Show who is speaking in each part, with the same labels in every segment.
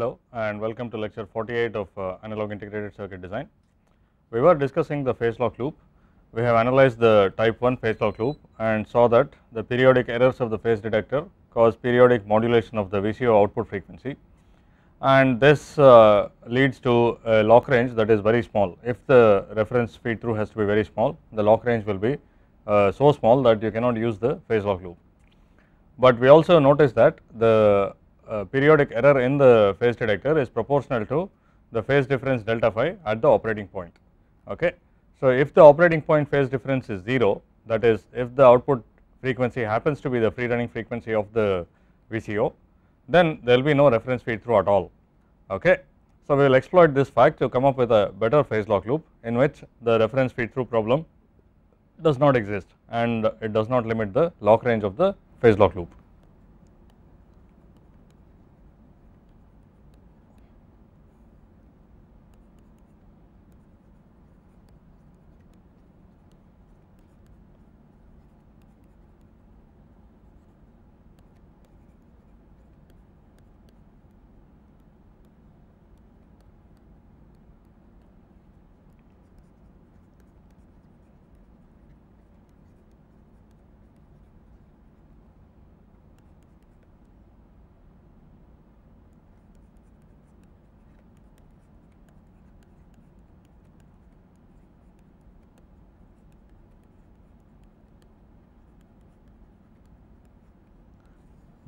Speaker 1: Hello and welcome to lecture 48 of uh, analog integrated circuit design. We were discussing the phase lock loop. We have analyzed the type 1 phase lock loop and saw that the periodic errors of the phase detector cause periodic modulation of the VCO output frequency and this uh, leads to a lock range that is very small. If the reference feed through has to be very small, the lock range will be uh, so small that you cannot use the phase lock loop. But we also noticed that the uh, periodic error in the phase detector is proportional to the phase difference delta phi at the operating point. Okay. So, if the operating point phase difference is 0 that is if the output frequency happens to be the free running frequency of the VCO then there will be no reference feed through at all. Okay. So, we will exploit this fact to come up with a better phase lock loop in which the reference feed through problem does not exist and it does not limit the lock range of the phase lock loop.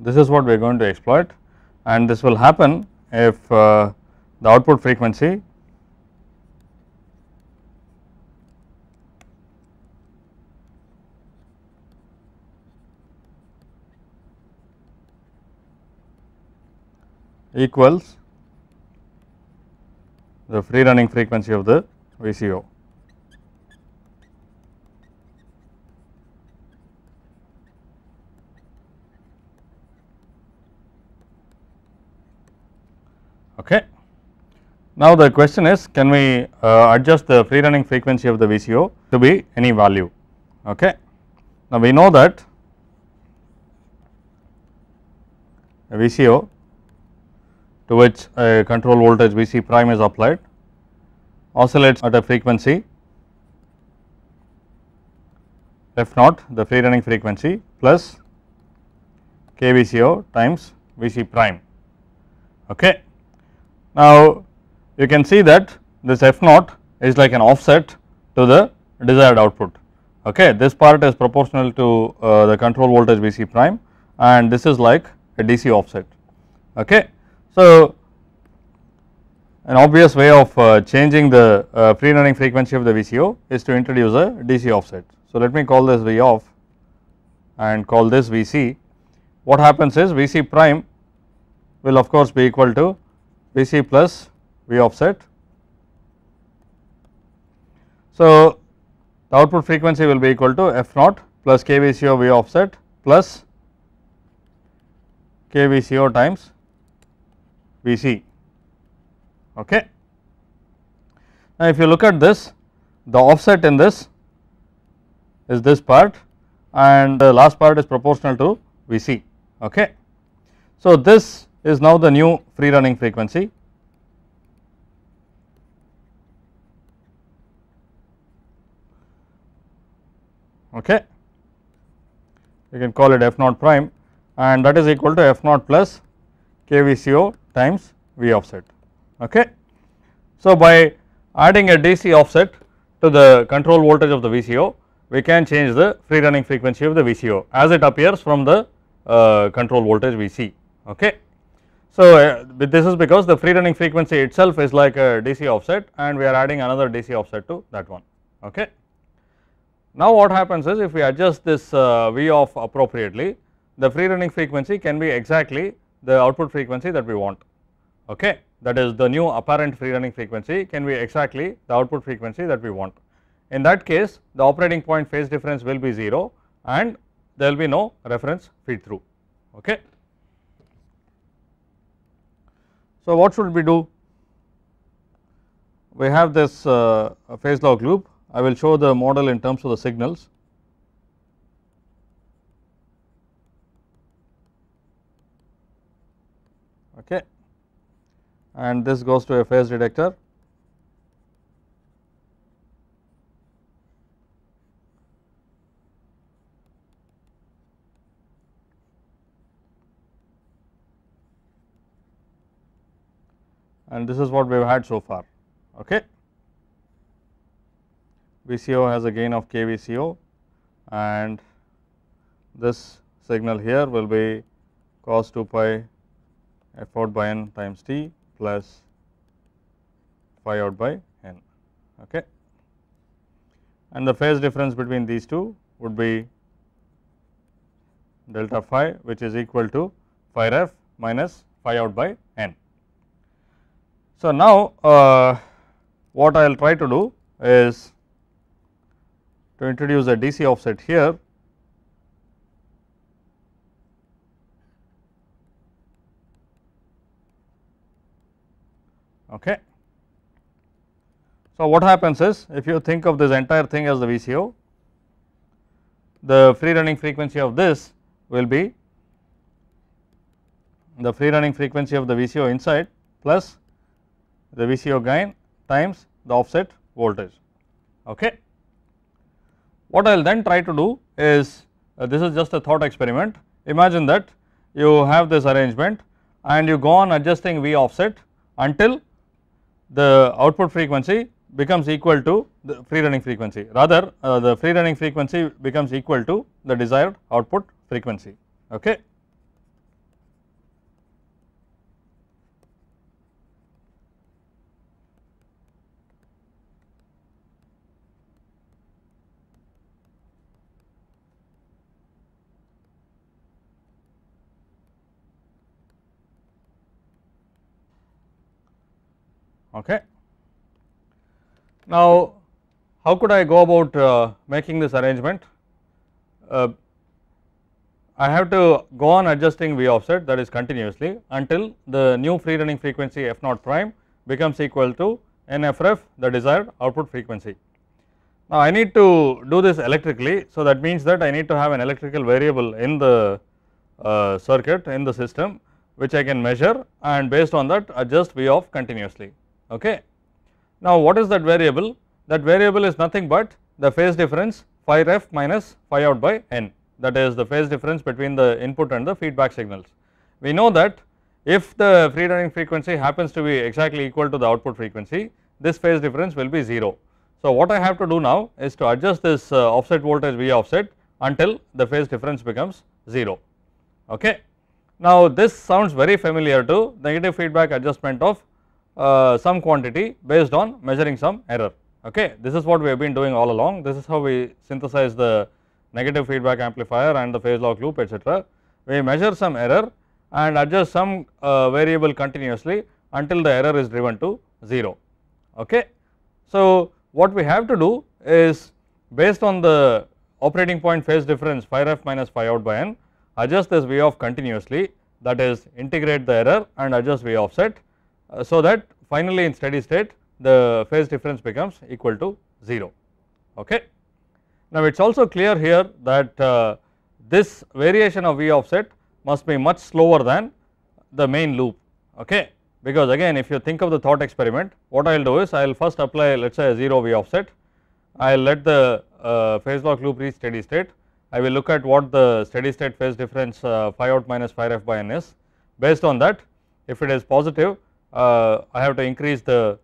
Speaker 1: This is what we are going to exploit and this will happen if uh, the output frequency equals the free running frequency of the VCO. Okay. Now the question is can we uh, adjust the free running frequency of the VCO to be any value. Okay. Now we know that a VCO to which a control voltage VC prime is applied oscillates at a frequency f naught the free running frequency plus KVCO times VC prime. Okay. Now you can see that this F 0 is like an offset to the desired output okay this part is proportional to uh, the control voltage VC prime and this is like a DC offset okay. So an obvious way of uh, changing the uh, free running frequency of the VCO is to introduce a DC offset. So let me call this V off and call this VC what happens is VC prime will of course be equal to Vc plus V offset. So, the output frequency will be equal to f naught plus KVCO V offset plus KVCO times Vc. Okay. Now, if you look at this, the offset in this is this part and the last part is proportional to Vc. Okay. So, this is now the new free running frequency. Okay. You can call it f naught prime and that is equal to f naught plus KVCO times V offset. Okay. So, by adding a DC offset to the control voltage of the VCO, we can change the free running frequency of the VCO as it appears from the uh, control voltage VC. Okay. So, uh, this is because the free running frequency itself is like a DC offset and we are adding another DC offset to that one. Okay. Now, what happens is if we adjust this uh, V off appropriately, the free running frequency can be exactly the output frequency that we want. Okay. That is the new apparent free running frequency can be exactly the output frequency that we want. In that case, the operating point phase difference will be 0 and there will be no reference feed through. Okay. So, what should we do? We have this uh, phase log loop. I will show the model in terms of the signals. Okay, and this goes to a phase detector and this is what we have had so far. Okay. VCO has a gain of KVCO and this signal here will be cos 2 pi f out by n times t plus phi out by n. Okay. And the phase difference between these two would be delta phi which is equal to phi ref minus phi out by n. So, now uh, what I will try to do is to introduce a DC offset here okay. So, what happens is if you think of this entire thing as the VCO, the free running frequency of this will be the free running frequency of the VCO inside plus the VCO gain times the offset voltage. Okay. What I will then try to do is uh, this is just a thought experiment. Imagine that you have this arrangement and you go on adjusting V offset until the output frequency becomes equal to the free running frequency rather uh, the free running frequency becomes equal to the desired output frequency okay Okay. Now, how could I go about uh, making this arrangement? Uh, I have to go on adjusting V offset that is continuously until the new free running frequency f 0 prime becomes equal to n f f, the desired output frequency. Now, I need to do this electrically. So, that means that I need to have an electrical variable in the uh, circuit in the system which I can measure and based on that adjust V off continuously. Okay. Now, what is that variable? That variable is nothing but the phase difference phi ref minus phi out by n that is the phase difference between the input and the feedback signals. We know that if the free running frequency happens to be exactly equal to the output frequency, this phase difference will be 0. So, what I have to do now is to adjust this uh, offset voltage V offset until the phase difference becomes 0. Okay. Now, this sounds very familiar to negative feedback adjustment of uh, some quantity based on measuring some error. Okay, This is what we have been doing all along. This is how we synthesize the negative feedback amplifier and the phase lock loop etc. We measure some error and adjust some uh, variable continuously until the error is driven to 0. Okay. So, what we have to do is based on the operating point phase difference phi ref minus phi out by n adjust this v of continuously that is integrate the error and adjust v offset uh, so that finally in steady state the phase difference becomes equal to 0 okay. Now it is also clear here that uh, this variation of V offset must be much slower than the main loop okay because again if you think of the thought experiment what I will do is I will first apply let us say a 0 V offset I will let the uh, phase lock loop reach steady state I will look at what the steady state phase difference uh, phi out minus phi f by n is based on that if it is positive uh, I have to increase the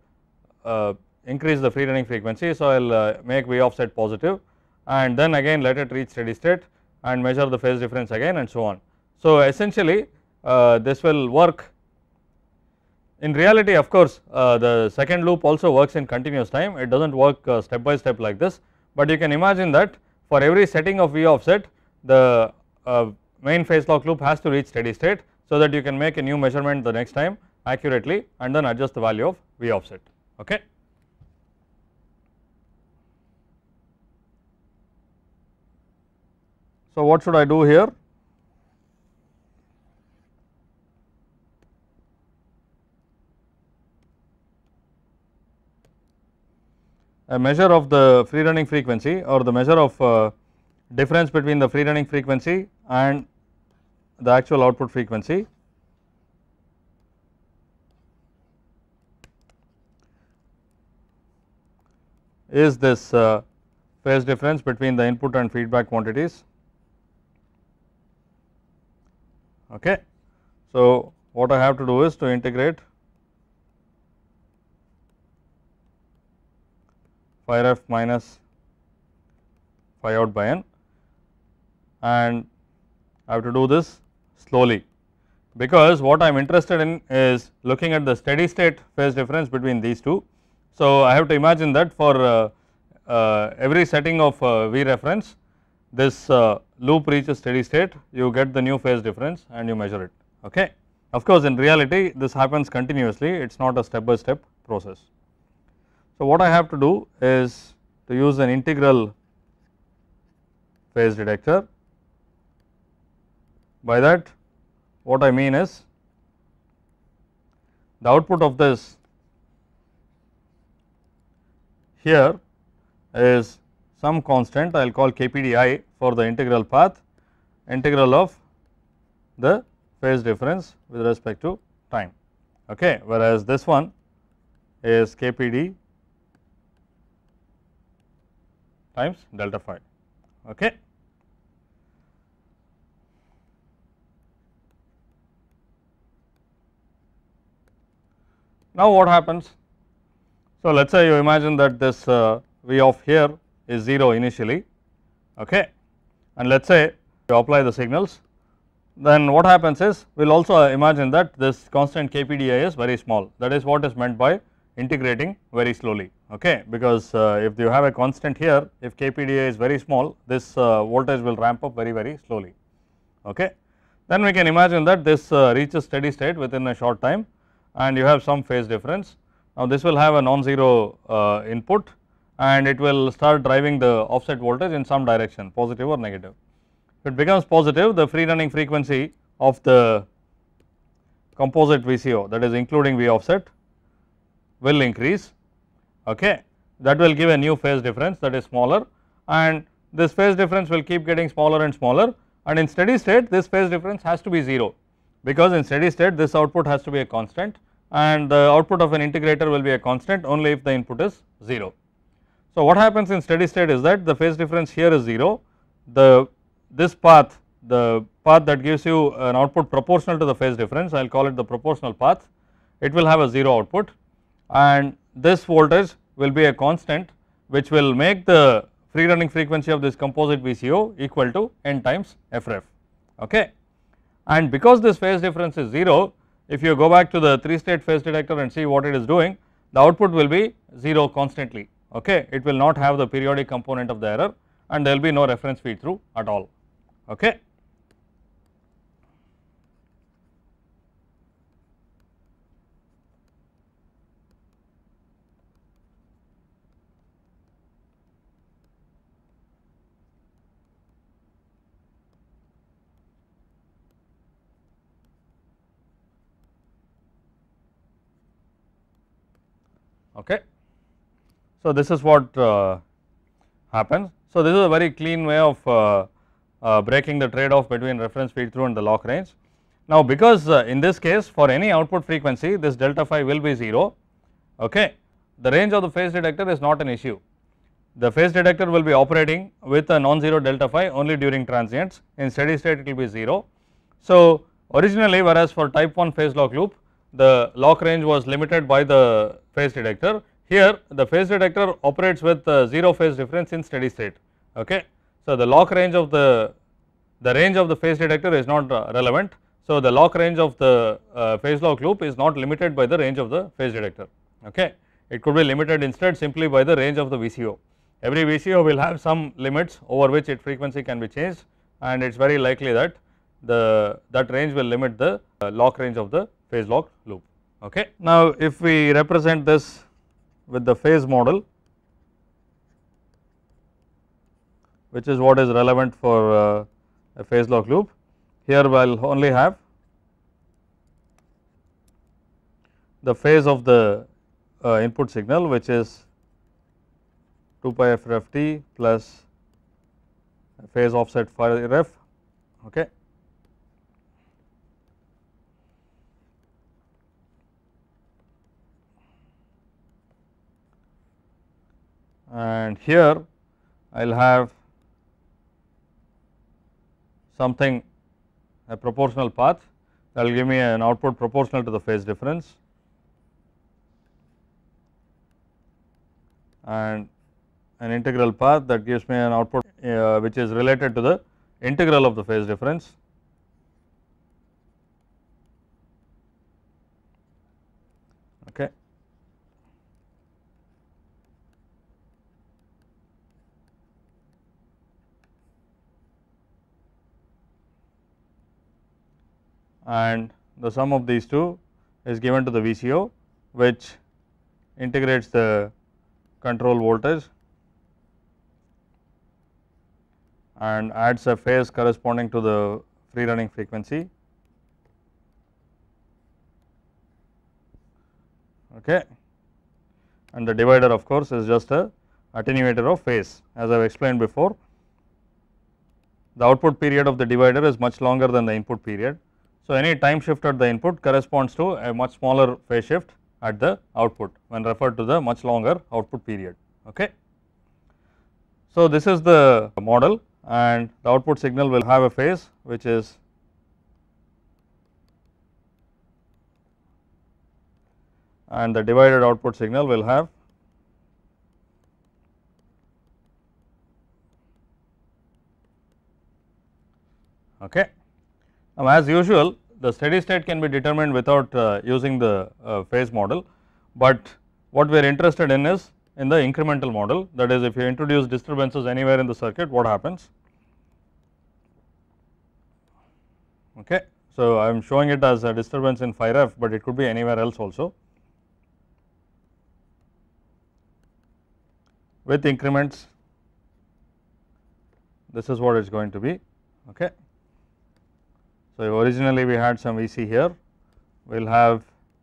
Speaker 1: uh, increase the free running frequency. So, I will uh, make V offset positive and then again let it reach steady state and measure the phase difference again and so on. So, essentially uh, this will work in reality of course, uh, the second loop also works in continuous time it does not work uh, step by step like this, but you can imagine that for every setting of V offset the main phase lock loop has to reach steady state. So, that you can make a new measurement the next time accurately and then adjust the value of V offset. Okay. So, what should I do here? A measure of the free running frequency or the measure of uh, difference between the free running frequency and the actual output frequency is this uh, phase difference between the input and feedback quantities. Okay. So, what I have to do is to integrate phi ref minus phi out by n and I have to do this slowly because what I am interested in is looking at the steady state phase difference between these two so, I have to imagine that for uh, uh, every setting of uh, V reference this loop reaches steady state you get the new phase difference and you measure it okay. Of course, in reality this happens continuously it is not a step by step process. So, what I have to do is to use an integral phase detector by that what I mean is the output of this here is some constant I will call KPDI for the integral path integral of the phase difference with respect to time okay whereas this one is KPD times delta phi okay now what happens so, let us say you imagine that this uh, V of here is 0 initially okay. and let us say you apply the signals then what happens is we will also imagine that this constant KPDI is very small that is what is meant by integrating very slowly okay because uh, if you have a constant here if KPDI is very small this uh, voltage will ramp up very very slowly okay. Then we can imagine that this uh, reaches steady state within a short time and you have some phase difference now, this will have a non-zero uh, input and it will start driving the offset voltage in some direction positive or negative. If it becomes positive the free running frequency of the composite VCO that is including V offset will increase okay that will give a new phase difference that is smaller and this phase difference will keep getting smaller and smaller and in steady state this phase difference has to be 0 because in steady state this output has to be a constant and the output of an integrator will be a constant only if the input is 0. So, what happens in steady state is that the phase difference here is 0, the this path the path that gives you an output proportional to the phase difference I will call it the proportional path it will have a 0 output and this voltage will be a constant which will make the free running frequency of this composite VCO equal to n times FREF okay. And because this phase difference is 0 if you go back to the 3 state phase detector and see what it is doing, the output will be 0 constantly, okay. It will not have the periodic component of the error and there will be no reference feed through at all, okay. okay. So this is what uh, happens. So this is a very clean way of uh, uh, breaking the trade off between reference feed through and the lock range. Now because uh, in this case for any output frequency this delta phi will be 0 okay the range of the phase detector is not an issue. The phase detector will be operating with a non-zero delta phi only during transients in steady state it will be 0. So originally whereas for type 1 phase lock loop the lock range was limited by the phase detector. Here the phase detector operates with uh, 0 phase difference in steady state. Okay. So, the lock range of the, the range of the phase detector is not uh, relevant. So, the lock range of the uh, phase lock loop is not limited by the range of the phase detector. Okay. It could be limited instead simply by the range of the VCO. Every VCO will have some limits over which its frequency can be changed and it is very likely that the that range will limit the uh, lock range of the phase lock loop. Okay. Now, if we represent this with the phase model which is what is relevant for uh, a phase lock loop, here we will only have the phase of the uh, input signal which is 2 pi f ref t plus phase offset phi ref okay and here I will have something a proportional path that will give me an output proportional to the phase difference and an integral path that gives me an output uh, which is related to the integral of the phase difference and the sum of these two is given to the VCO which integrates the control voltage and adds a phase corresponding to the free running frequency. Okay. And the divider of course is just a attenuator of phase as I have explained before. The output period of the divider is much longer than the input period so, any time shift at the input corresponds to a much smaller phase shift at the output when referred to the much longer output period. Okay. So, this is the model and the output signal will have a phase which is and the divided output signal will have okay um, as usual the steady state can be determined without uh, using the uh, phase model, but what we are interested in is in the incremental model that is if you introduce disturbances anywhere in the circuit what happens. Okay. So, I am showing it as a disturbance in phi ref, but it could be anywhere else also with increments this is what it is going to be. Okay. So, originally we had some Vc here, we will have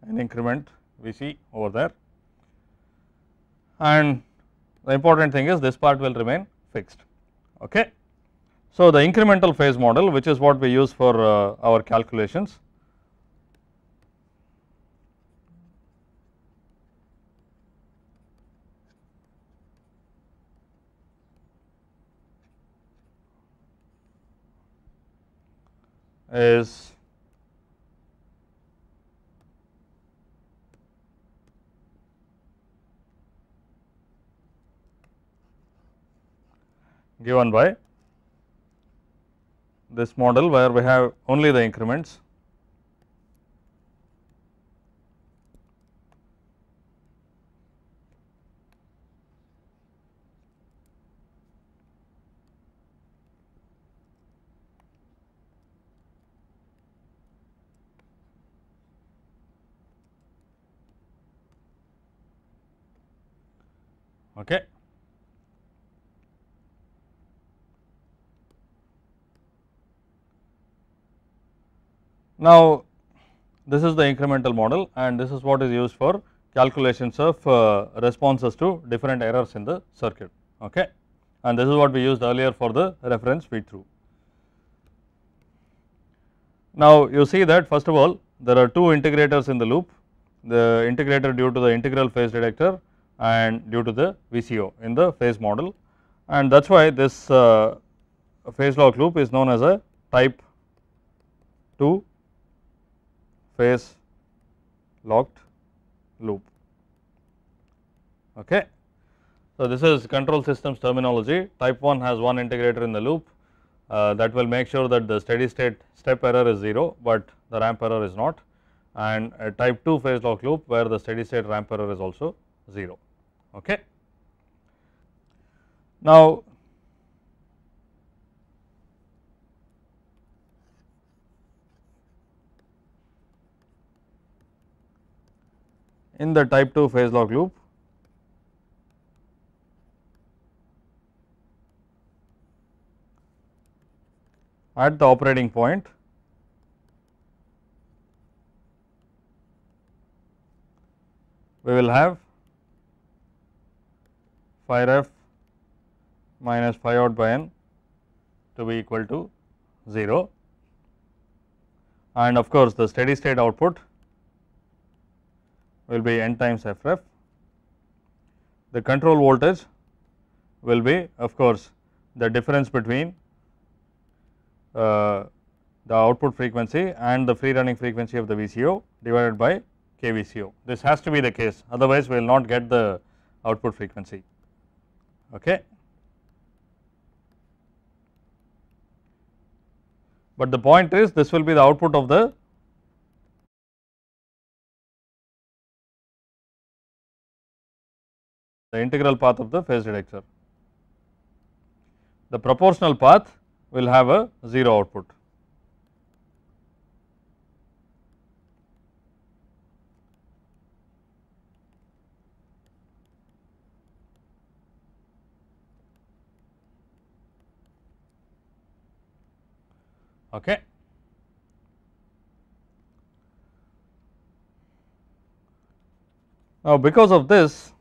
Speaker 1: an increment Vc over there and the important thing is this part will remain fixed. Okay. So, the incremental phase model which is what we use for uh, our calculations is given by this model where we have only the increments Now, this is the incremental model and this is what is used for calculations of uh, responses to different errors in the circuit okay and this is what we used earlier for the reference feed through. Now you see that first of all there are two integrators in the loop the integrator due to the integral phase detector and due to the VCO in the phase model and that is why this uh, phase lock loop is known as a type 2 phase locked loop. Okay. So, this is control systems terminology type 1 has one integrator in the loop uh, that will make sure that the steady state step error is 0, but the ramp error is not and a type 2 phase lock loop where the steady state ramp error is also 0. Okay. Now, in the type 2 phase lock loop at the operating point we will have phi ref minus phi out by n to be equal to 0 and of course, the steady state output will be n times FF. The control voltage will be of course, the difference between uh, the output frequency and the free running frequency of the VCO divided by KVCO. This has to be the case otherwise we will not get the output frequency. Okay. But the point is this will be the output of the the integral path of the phase detector. The proportional path will have a 0 output. Okay. Now, because of this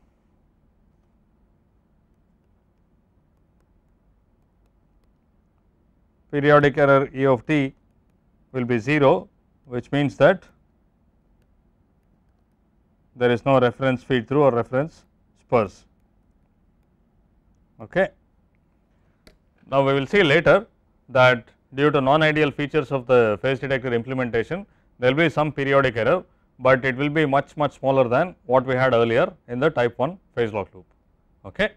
Speaker 1: periodic error E of t will be 0 which means that there is no reference feed through or reference spurs. Okay. Now, we will see later that due to non ideal features of the phase detector implementation there will be some periodic error, but it will be much much smaller than what we had earlier in the type 1 phase lock loop. Okay.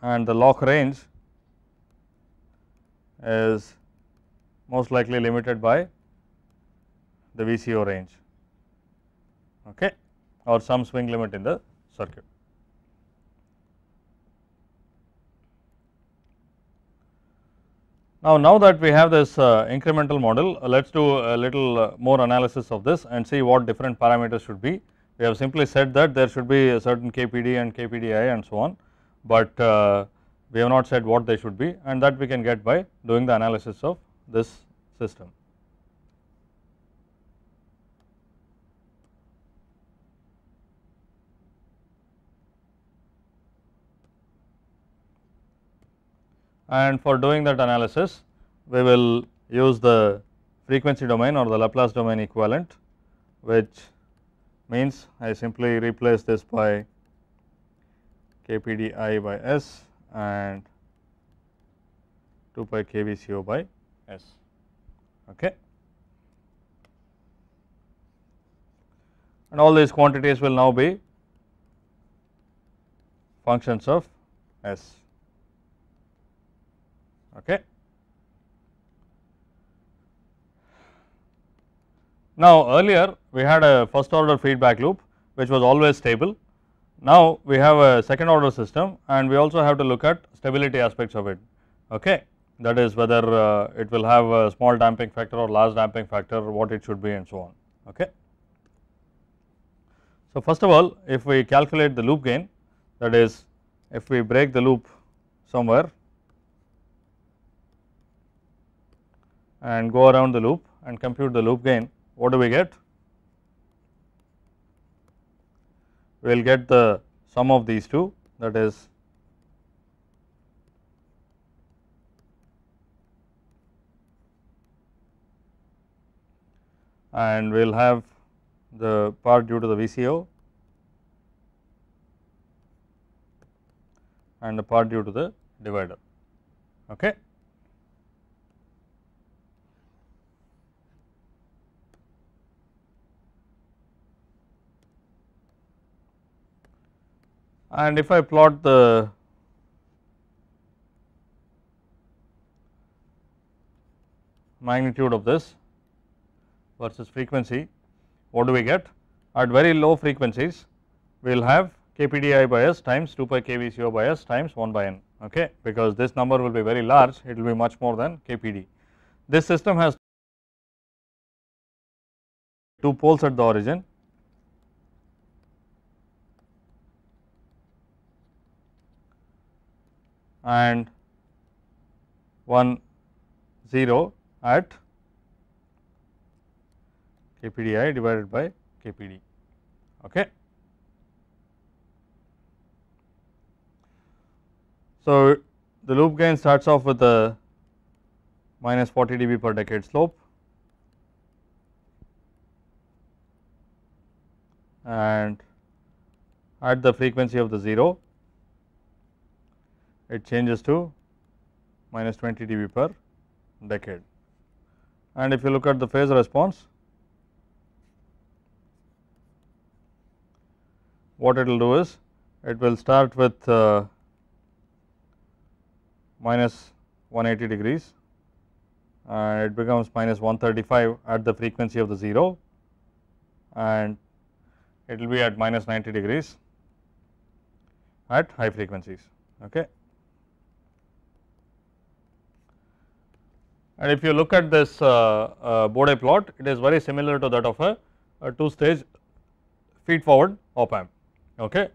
Speaker 1: And the lock range is most likely limited by the VCO range okay, or some swing limit in the circuit. Now, now that we have this uh, incremental model, uh, let us do a little uh, more analysis of this and see what different parameters should be. We have simply said that there should be a certain KPD and KPDI and so on, but uh, we have not said what they should be and that we can get by doing the analysis of this system. And for doing that analysis, we will use the frequency domain or the Laplace domain equivalent, which means I simply replace this by kpdi by s and 2 pi k v C O by S. Okay. And all these quantities will now be functions of S. Okay. Now, earlier we had a first order feedback loop which was always stable now we have a second order system and we also have to look at stability aspects of it okay that is whether uh, it will have a small damping factor or large damping factor what it should be and so on okay. So first of all if we calculate the loop gain that is if we break the loop somewhere and go around the loop and compute the loop gain what do we get we will get the sum of these two that is and we will have the part due to the VCO and the part due to the divider. Okay. and if I plot the magnitude of this versus frequency, what do we get? At very low frequencies, we will have KPDI by S times 2 pi KVCO by S times 1 by N, okay, because this number will be very large, it will be much more than KPD. This system has two poles at the origin and 1 0 at KPDI divided by KPD. Okay. So, the loop gain starts off with a minus 40 dB per decade slope and at the frequency of the 0 it changes to minus 20 dB per decade. And if you look at the phase response, what it will do is it will start with uh, minus 180 degrees and it becomes minus 135 at the frequency of the 0 and it will be at minus 90 degrees at high frequencies. Okay. And if you look at this uh, uh Bode plot, it is very similar to that of a, a two stage feed forward op amp. Okay.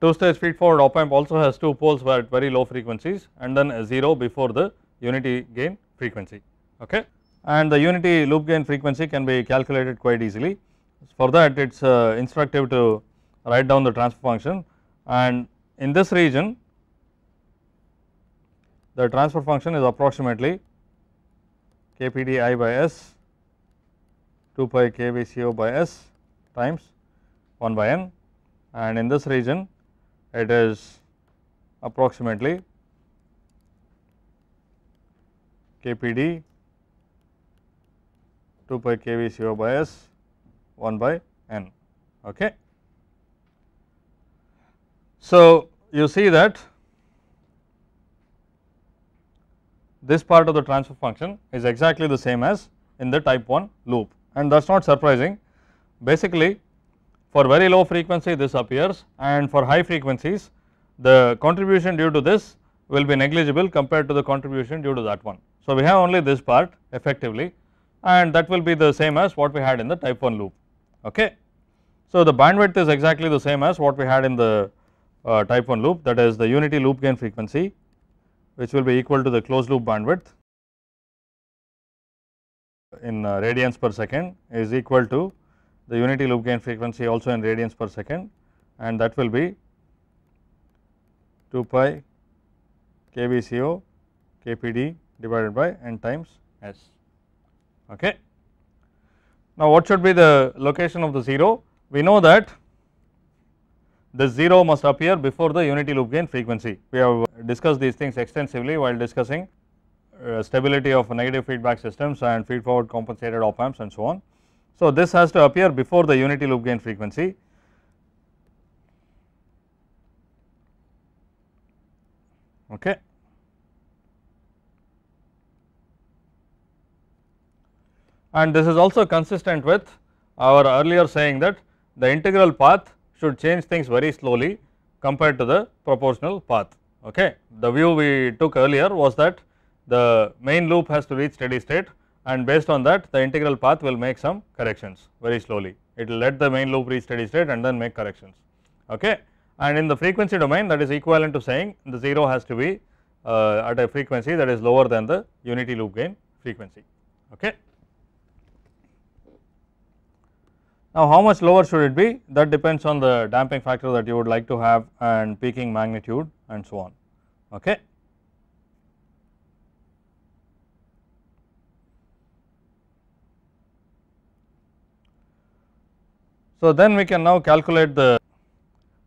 Speaker 1: Two stage feed forward op amp also has two poles where at very low frequencies and then 0 before the unity gain frequency. Okay. And the unity loop gain frequency can be calculated quite easily. For that it is uh, instructive to write down the transfer function and in this region the transfer function is approximately KPD i by s 2 pi KVCO by s times 1 by n and in this region it is approximately KPD 2 pi KVCO by s 1 by n. Okay. So, you see that this part of the transfer function is exactly the same as in the type 1 loop and that is not surprising. Basically for very low frequency this appears and for high frequencies the contribution due to this will be negligible compared to the contribution due to that one. So, we have only this part effectively and that will be the same as what we had in the type 1 loop. Okay. So, the bandwidth is exactly the same as what we had in the uh, type 1 loop that is the unity loop gain frequency which will be equal to the closed loop bandwidth in uh, radians per second is equal to the unity loop gain frequency also in radians per second and that will be 2 pi KVCO KPD divided by n times S. Okay. Now, what should be the location of the 0? We know that the 0 must appear before the unity loop gain frequency. We have discussed these things extensively while discussing uh, stability of negative feedback systems and feed forward compensated op amps and so on. So, this has to appear before the unity loop gain frequency. Okay. And this is also consistent with our earlier saying that the integral path should change things very slowly compared to the proportional path. Okay. The view we took earlier was that the main loop has to reach steady state and based on that the integral path will make some corrections very slowly. It will let the main loop reach steady state and then make corrections. Okay. And in the frequency domain that is equivalent to saying the 0 has to be uh, at a frequency that is lower than the unity loop gain frequency. Okay. Now how much lower should it be that depends on the damping factor that you would like to have and peaking magnitude and so on okay. So then we can now calculate the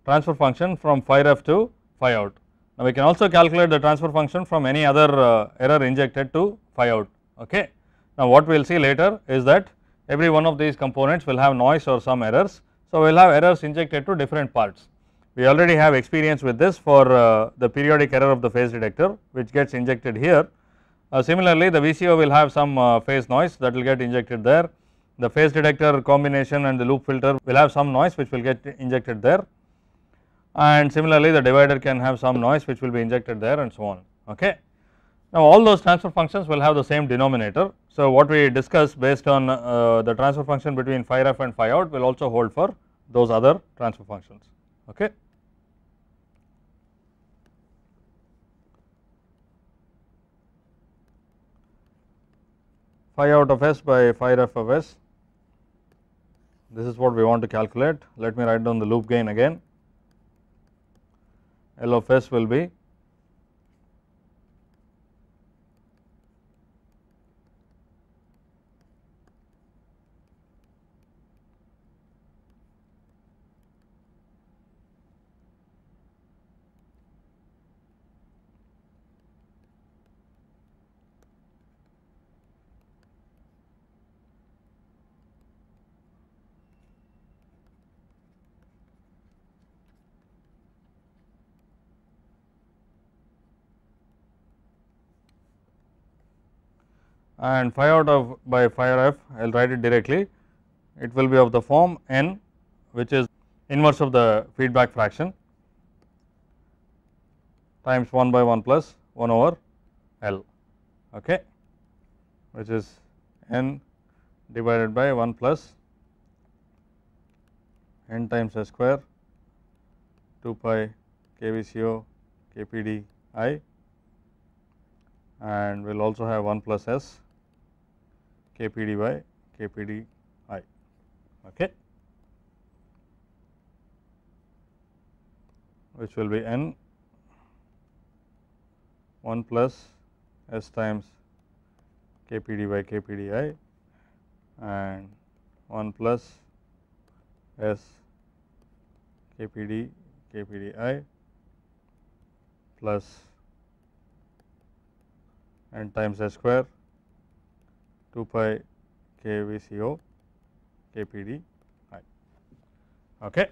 Speaker 1: transfer function from phi ref to phi out. Now we can also calculate the transfer function from any other uh, error injected to phi out okay. Now what we will see later is that every one of these components will have noise or some errors. So, we will have errors injected to different parts. We already have experience with this for uh, the periodic error of the phase detector which gets injected here. Uh, similarly, the VCO will have some uh, phase noise that will get injected there. The phase detector combination and the loop filter will have some noise which will get injected there and similarly the divider can have some noise which will be injected there and so on. Okay. Now, all those transfer functions will have the same denominator. So, what we discuss based on uh, the transfer function between phi ref and phi out will also hold for those other transfer functions. Okay. phi out of s by phi ref of s. This is what we want to calculate. Let me write down the loop gain again. L of s will be and phi out of by phi f I will write it directly it will be of the form n which is inverse of the feedback fraction times 1 by 1 plus 1 over L okay which is n divided by 1 plus n times a square 2 pi KVCO KPDI and we will also have 1 plus S KPD by KPD i. Okay. which will be n 1 plus s times kpd by kpdi and 1 plus s kpd kpdi plus n times s square 2 pi k v c o k p d i. Okay.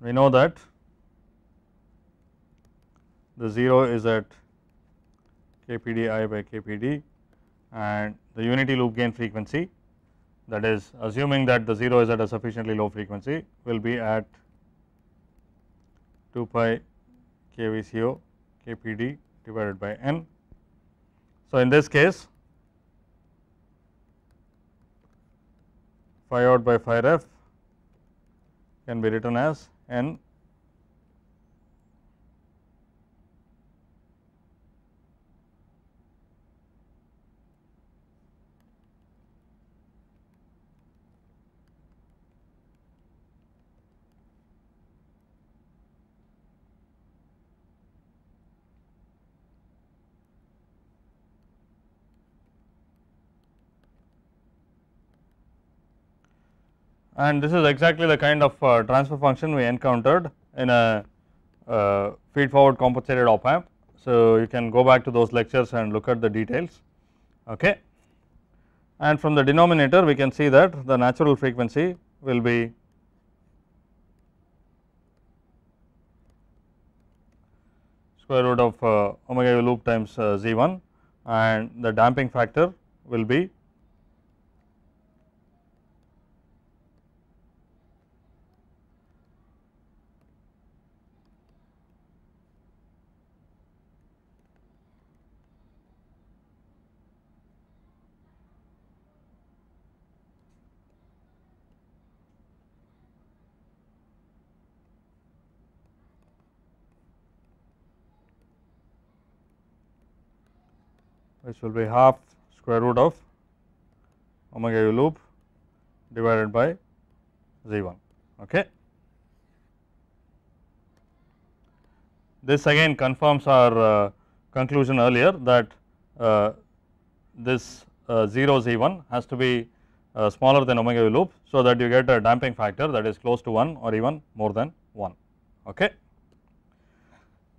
Speaker 1: We know that the 0 is at KPDi by KPD and the unity loop gain frequency that is assuming that the 0 is at a sufficiently low frequency will be at 2 pi KVCO KPD divided by n. So, in this case phi out by phi ref can be written as n and this is exactly the kind of uh, transfer function we encountered in a uh, feed forward compensated op amp. So, you can go back to those lectures and look at the details. Okay. And from the denominator we can see that the natural frequency will be square root of uh, omega loop times uh, z 1 and the damping factor will be which will be half square root of omega u loop divided by z 1. Okay. This again confirms our uh, conclusion earlier that uh, this uh, 0 z 1 has to be uh, smaller than omega u loop. So, that you get a damping factor that is close to 1 or even more than 1. Okay.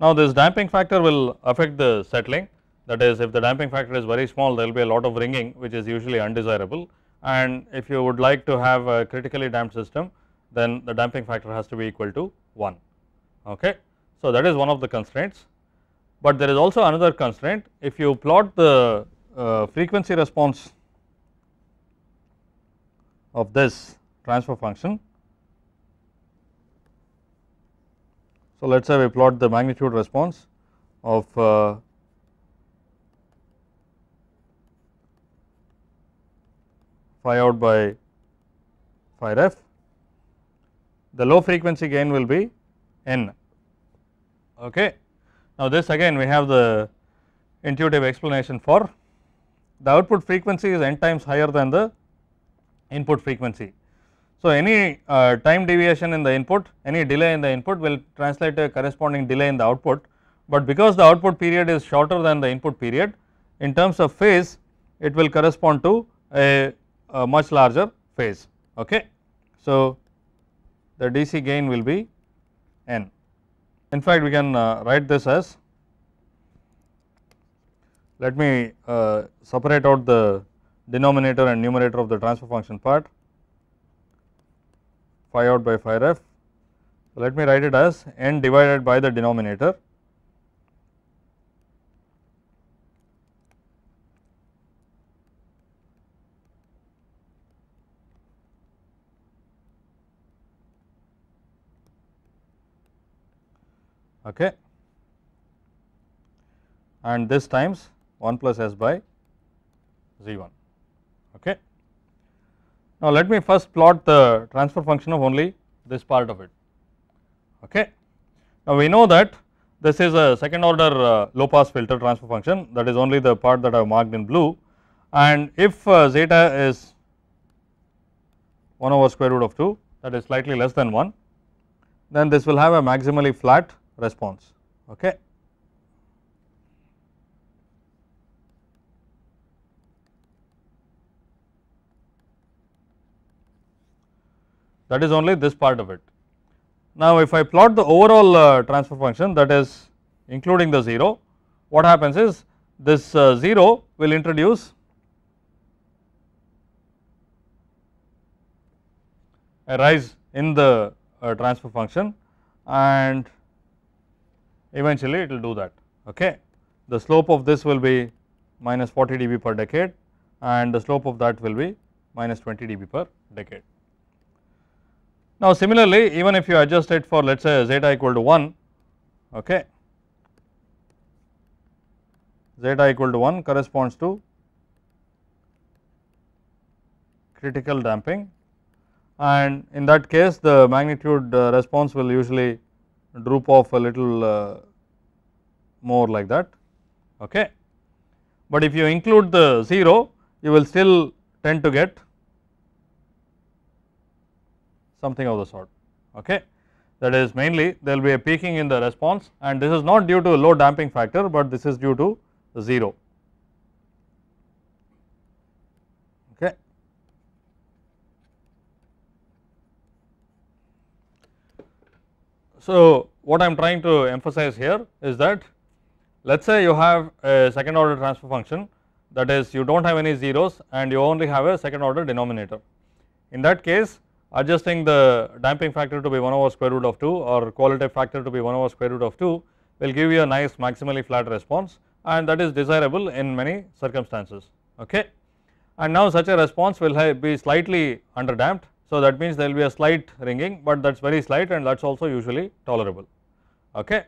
Speaker 1: Now, this damping factor will affect the settling that is if the damping factor is very small there will be a lot of ringing which is usually undesirable and if you would like to have a critically damped system then the damping factor has to be equal to 1. Okay. So, that is one of the constraints, but there is also another constraint if you plot the uh, frequency response of this transfer function. So, let us say we plot the magnitude response of uh, phi out by phi ref. The low frequency gain will be n. Okay. Now, this again we have the intuitive explanation for the output frequency is n times higher than the input frequency. So, any uh, time deviation in the input, any delay in the input will translate to a corresponding delay in the output, but because the output period is shorter than the input period in terms of phase it will correspond to a a much larger phase. Okay. So, the DC gain will be n. In fact, we can uh, write this as let me uh, separate out the denominator and numerator of the transfer function part phi out by phi ref. Let me write it as n divided by the denominator okay and this times 1 plus s by z1 okay. Now let me first plot the transfer function of only this part of it okay. Now we know that this is a second order uh, low pass filter transfer function that is only the part that I have marked in blue and if uh, zeta is 1 over square root of 2 that is slightly less than 1 then this will have a maximally flat response. Okay. That is only this part of it. Now, if I plot the overall uh, transfer function that is including the 0, what happens is this uh, 0 will introduce a rise in the uh, transfer function and eventually it will do that okay. The slope of this will be minus 40 dB per decade and the slope of that will be minus 20 dB per decade. Now similarly even if you adjust it for let us say zeta equal to 1 okay zeta equal to 1 corresponds to critical damping and in that case the magnitude uh, response will usually droop off a little uh, more like that. Okay. But if you include the 0, you will still tend to get something of the sort. Okay. That is mainly there will be a peaking in the response and this is not due to low damping factor, but this is due to 0. So, what I am trying to emphasize here is that let us say you have a second order transfer function that is you do not have any zeros and you only have a second order denominator. In that case adjusting the damping factor to be 1 over square root of 2 or qualitative factor to be 1 over square root of 2 will give you a nice maximally flat response and that is desirable in many circumstances okay. And now such a response will be slightly underdamped so, that means there will be a slight ringing, but that is very slight and that is also usually tolerable. Okay.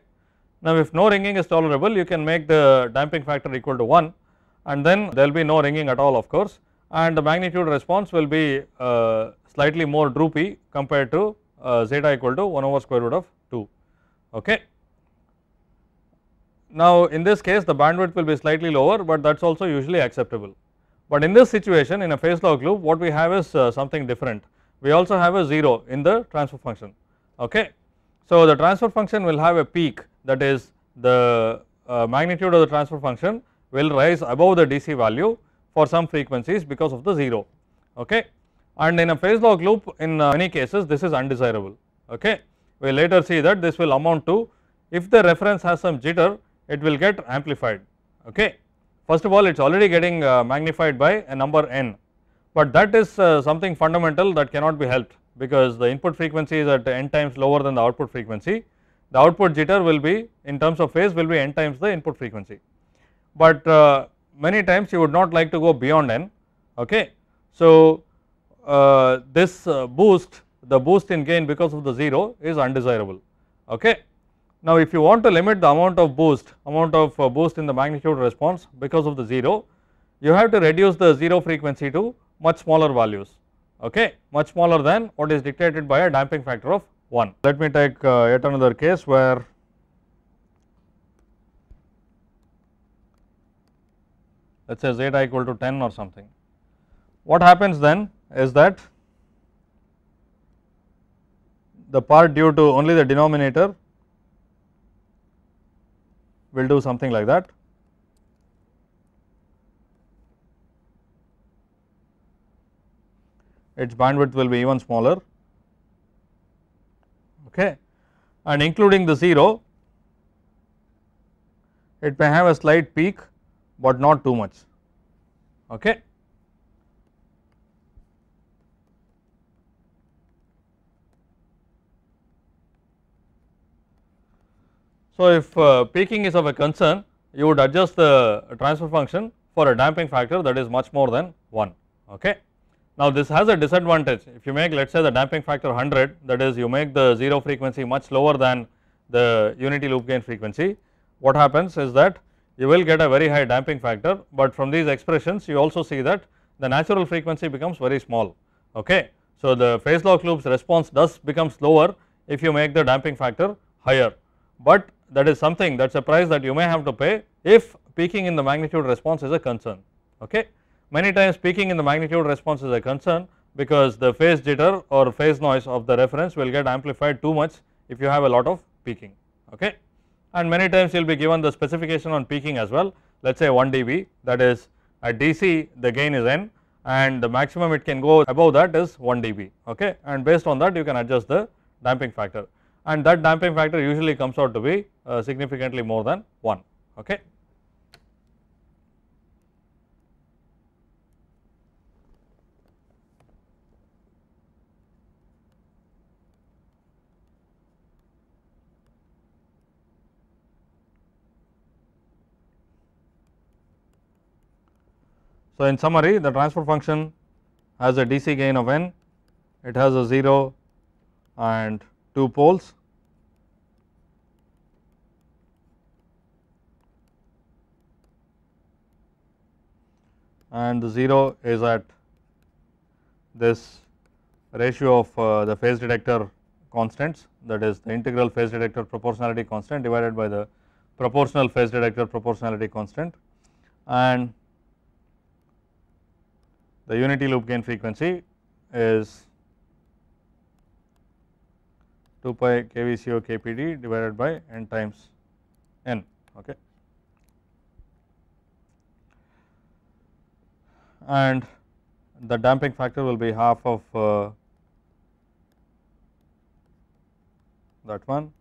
Speaker 1: Now, if no ringing is tolerable, you can make the damping factor equal to 1 and then there will be no ringing at all of course and the magnitude response will be uh, slightly more droopy compared to uh, zeta equal to 1 over square root of 2. Okay. Now, in this case the bandwidth will be slightly lower, but that is also usually acceptable. But in this situation in a phase log loop what we have is uh, something different we also have a 0 in the transfer function. Okay. So, the transfer function will have a peak that is the uh, magnitude of the transfer function will rise above the DC value for some frequencies because of the 0. Okay. And in a phase log loop in uh, many cases this is undesirable. Okay. We will later see that this will amount to if the reference has some jitter it will get amplified. Okay. First of all it is already getting uh, magnified by a number n but that is uh, something fundamental that cannot be helped because the input frequency is at n times lower than the output frequency. The output jitter will be in terms of phase will be n times the input frequency, but uh, many times you would not like to go beyond n. Okay. So, uh, this uh, boost the boost in gain because of the 0 is undesirable. Okay. Now, if you want to limit the amount of boost amount of uh, boost in the magnitude response because of the 0 you have to reduce the 0 frequency to much smaller values, okay, much smaller than what is dictated by a damping factor of 1. Let me take uh, yet another case where let us say zeta equal to 10 or something. What happens then is that the part due to only the denominator will do something like that its bandwidth will be even smaller okay and including the 0 it may have a slight peak but not too much okay So, if uh, peaking is of a concern, you would adjust the transfer function for a damping factor that is much more than 1. Okay. Now this has a disadvantage if you make let us say the damping factor 100 that is you make the 0 frequency much lower than the unity loop gain frequency. What happens is that you will get a very high damping factor but from these expressions you also see that the natural frequency becomes very small okay. So the phase lock loops response does become slower if you make the damping factor higher but that is something that is a price that you may have to pay if peaking in the magnitude response is a concern okay. Many times peaking in the magnitude response is a concern because the phase jitter or phase noise of the reference will get amplified too much if you have a lot of peaking. Okay. And many times you will be given the specification on peaking as well let us say 1 dB that is at DC the gain is n and the maximum it can go above that is 1 dB okay and based on that you can adjust the damping factor and that damping factor usually comes out to be uh, significantly more than 1 okay. So, in summary the transfer function has a DC gain of n, it has a 0 and 2 poles. and the 0 is at this ratio of uh, the phase detector constants that is the integral phase detector proportionality constant divided by the proportional phase detector proportionality constant and the unity loop gain frequency is 2 pi KVCO KPD divided by n times n. Okay. And the damping factor will be half of uh, that one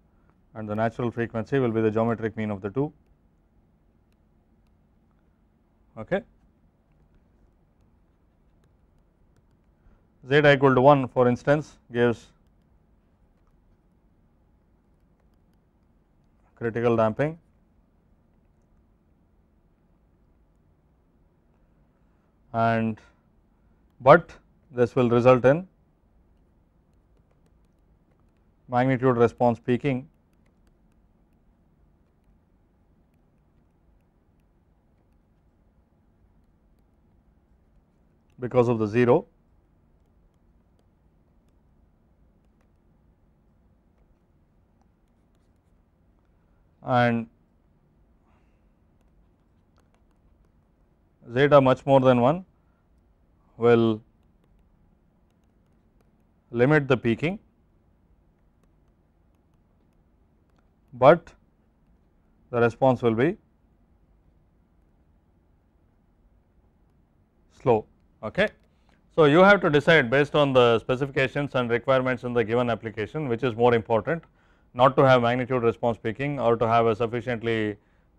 Speaker 1: and the natural frequency will be the geometric mean of the two. Okay. z equal to 1 for instance gives critical damping. and but this will result in magnitude response peaking because of the 0 and zeta much more than 1 will limit the peaking, but the response will be slow. Okay. So, you have to decide based on the specifications and requirements in the given application which is more important not to have magnitude response peaking or to have a sufficiently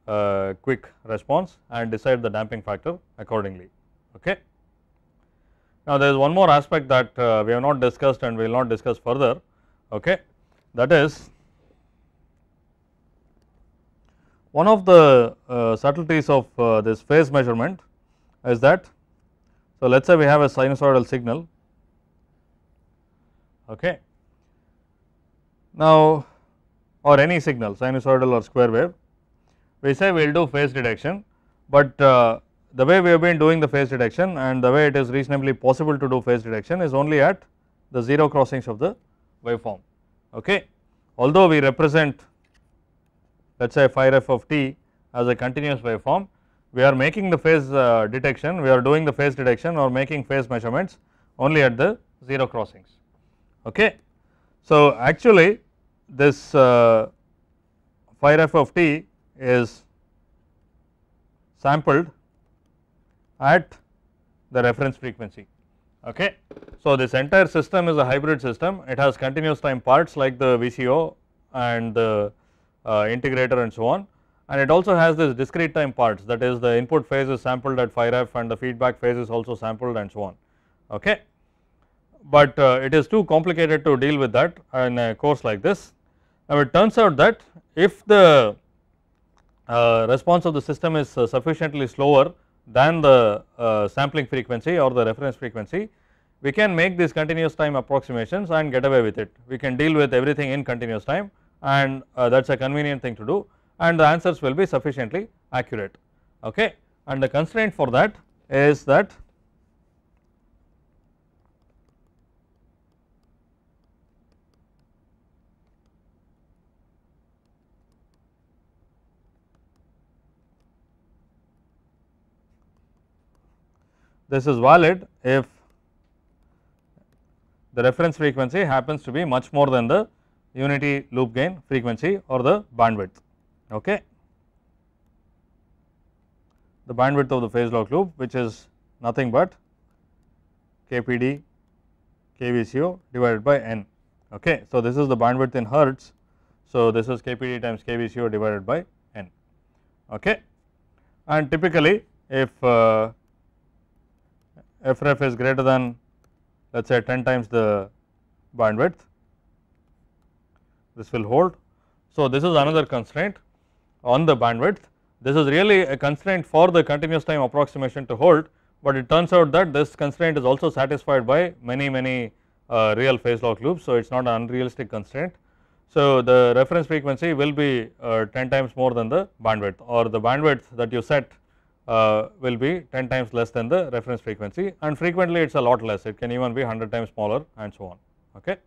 Speaker 1: uh, quick response and decide the damping factor accordingly. Okay. Now, there is one more aspect that uh, we have not discussed and we will not discuss further okay. that is one of the uh, subtleties of uh, this phase measurement is that. So, let us say we have a sinusoidal signal okay. Now, or any signal sinusoidal or square wave, we say we will do phase detection, but uh, the way we have been doing the phase detection and the way it is reasonably possible to do phase detection is only at the 0 crossings of the waveform. Okay. Although we represent let us say phi ref of t as a continuous waveform, we are making the phase uh, detection, we are doing the phase detection or making phase measurements only at the 0 crossings. Okay. So, actually this uh, phi f of t is sampled at the reference frequency. Okay. So, this entire system is a hybrid system, it has continuous time parts like the VCO and the uh, integrator and so on and it also has this discrete time parts that is the input phase is sampled at phi f, and the feedback phase is also sampled and so on. Okay. But uh, it is too complicated to deal with that in a course like this. Now, it turns out that if the uh, response of the system is uh, sufficiently slower than the uh, sampling frequency or the reference frequency, we can make these continuous time approximations and get away with it. We can deal with everything in continuous time and uh, that is a convenient thing to do and the answers will be sufficiently accurate. Okay. And the constraint for that is that this is valid if the reference frequency happens to be much more than the unity loop gain frequency or the bandwidth. Okay. The bandwidth of the phase lock loop which is nothing but KPD KVCO divided by N. Okay. So, this is the bandwidth in hertz. So, this is KPD times KVCO divided by N. Okay. And typically if uh, FRF is greater than let us say 10 times the bandwidth, this will hold. So, this is another constraint on the bandwidth. This is really a constraint for the continuous time approximation to hold, but it turns out that this constraint is also satisfied by many, many uh, real phase lock loops. So, it is not an unrealistic constraint. So, the reference frequency will be uh, 10 times more than the bandwidth or the bandwidth that you set uh, will be 10 times less than the reference frequency and frequently it is a lot less, it can even be 100 times smaller and so on. Okay.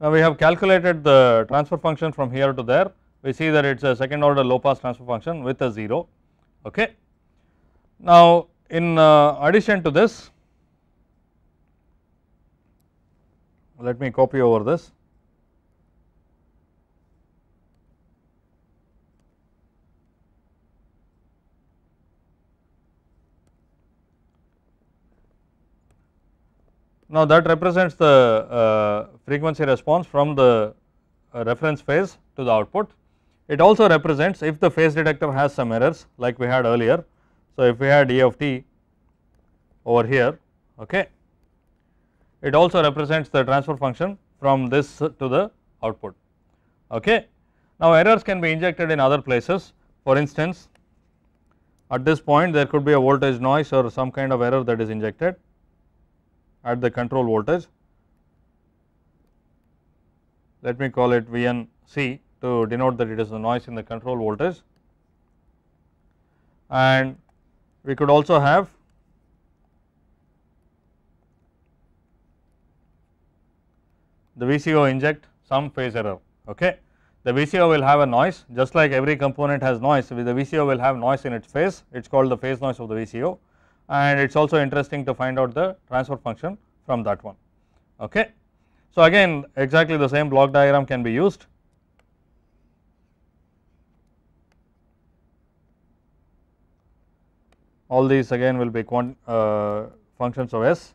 Speaker 1: Now, we have calculated the transfer function from here to there, we see that it is a second order low pass transfer function with a 0. Okay. Now, in uh, addition to this, let me copy over this. Now, that represents the uh, frequency response from the uh, reference phase to the output. It also represents if the phase detector has some errors like we had earlier. So, if we had E of t over here, okay, it also represents the transfer function from this to the output. Okay. Now, errors can be injected in other places for instance at this point there could be a voltage noise or some kind of error that is injected at the control voltage. Let me call it VNC to denote that it is the noise in the control voltage and we could also have the VCO inject some phase error. Okay. The VCO will have a noise just like every component has noise the VCO will have noise in its phase it is called the phase noise of the VCO and it is also interesting to find out the transfer function from that one. Okay. So, again exactly the same block diagram can be used. All these again will be uh, functions of S.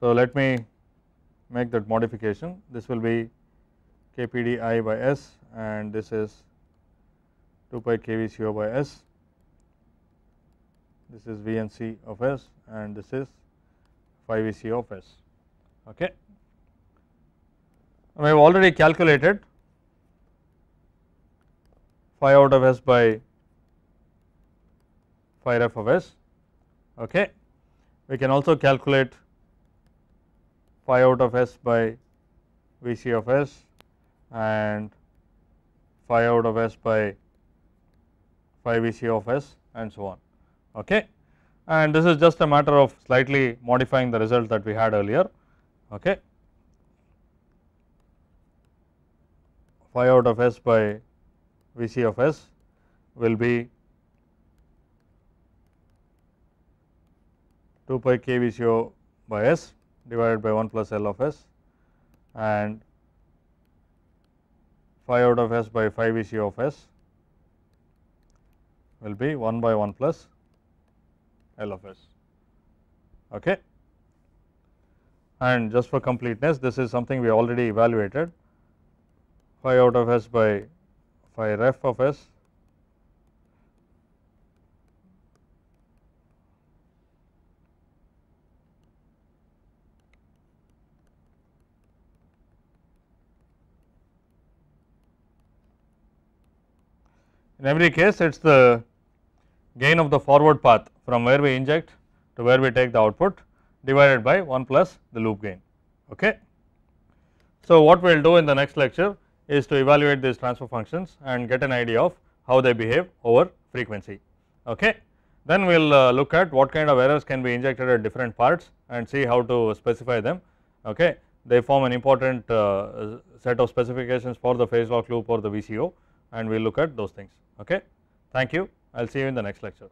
Speaker 1: So, let me make that modification. This will be kpd i by s and this is 2 pi kv co by s. This is V N C of s and this is phi v c of s. Okay. I have already calculated phi out of s by phi ref of s. Okay. We can also calculate phi out of s by V c of s and phi out of s by phi V c of s and so on. Okay. And this is just a matter of slightly modifying the result that we had earlier. Okay. phi out of s by V c of s will be 2 pi k V c o by s divided by 1 plus L of S and phi out of S by phi VC of S will be 1 by 1 plus L of S. Okay. And just for completeness, this is something we already evaluated phi out of S by phi ref of S In every case, it is the gain of the forward path from where we inject to where we take the output divided by 1 plus the loop gain. Okay. So, what we will do in the next lecture is to evaluate these transfer functions and get an idea of how they behave over frequency. Okay. Then we will uh, look at what kind of errors can be injected at different parts and see how to specify them. Okay. They form an important uh, set of specifications for the phase lock loop or the VCO and we will look at those things. Okay. Thank you. I will see you in the next lecture.